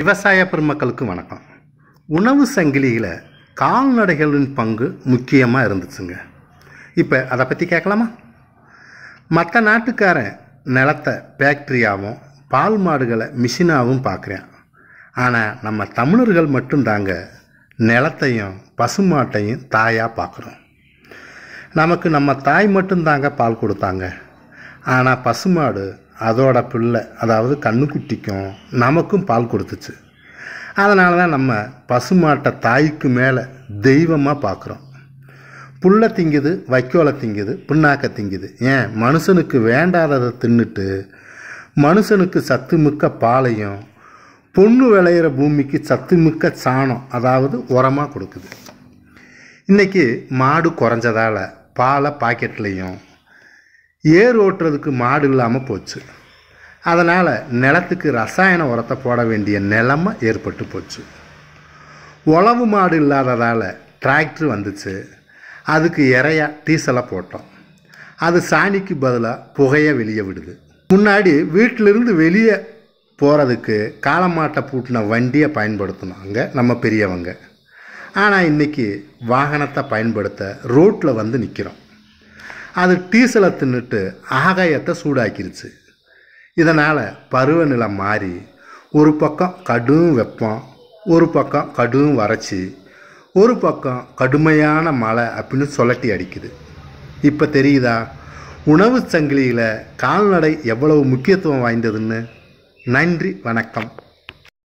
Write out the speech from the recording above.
விவசாய பெருமக்களுக்கு வணக்கம் உணவு சங்கிலியில் கால்நடைகளின் பங்கு முக்கியமாக இருந்துச்சுங்க இப்போ அதை பற்றி கேட்கலாமா மற்ற நாட்டுக்காரன் நிலத்தை ஃபேக்ட்ரியாகவும் பால் மாடுகளை மிஷினாகவும் பார்க்குறேன் ஆனால் நம்ம தமிழர்கள் மட்டும்தாங்க நிலத்தையும் பசுமாட்டையும் தாயாக பார்க்குறோம் நமக்கு நம்ம தாய் மட்டும்தாங்க பால் கொடுத்தாங்க ஆனால் பசுமாடு அதோட பிள்ளை அதாவது கண்ணுக்குட்டிக்கும் நமக்கும் பால் கொடுத்துச்சு அதனால தான் நம்ம பசுமாட்டை தாய்க்கு மேலே தெய்வமாக பார்க்குறோம் புள்ளை திங்குது வைக்கோலை திங்குது புண்ணாக்க திங்குது ஏன் மனுஷனுக்கு வேண்டாததை தின்னுட்டு மனுஷனுக்கு சத்துமிக்க பாலையும் பொண்ணு விளையிற பூமிக்கு சத்து மிக்க சாணம் அதாவது உரமாக கொடுக்குது இன்றைக்கி மாடு குறைஞ்சதால் பாலை பாக்கெட்லேயும் ஏர் ஓட்டுறதுக்கு மாடு இல்லாமல் போச்சு அதனால் நிலத்துக்கு ரசாயன உரத்தை போட வேண்டிய நிலமை ஏற்பட்டு போச்சு உழவு மாடு இல்லாததால் டிராக்டர் வந்துச்சு அதுக்கு இறையா டீசலை போட்டோம் அது சாணிக்கு பதிலாக புகையை வெளியே விடுது முன்னாடி வீட்டிலிருந்து வெளியே போகிறதுக்கு காலமாட்டை பூட்டின வண்டியை பயன்படுத்தினாங்க நம்ம பெரியவங்க ஆனால் இன்றைக்கி வாகனத்தை பயன்படுத்த ரோட்டில் வந்து நிற்கிறோம் அது டீசலை தின்னுட்டு ஆகாயத்தை சூடாக்கிருச்சு இதனால் பருவநிலை மாறி ஒரு பக்கம் கடும் வெப்பம் ஒரு பக்கம் கடும் வறட்சி ஒரு பக்கம் கடுமையான மழை அப்படின்னு சொல்லட்டி அடிக்குது இப்போ தெரியுதா உணவு சங்கிலியில் கால்நடை எவ்வளவு முக்கியத்துவம் வாய்ந்ததுன்னு நன்றி வணக்கம்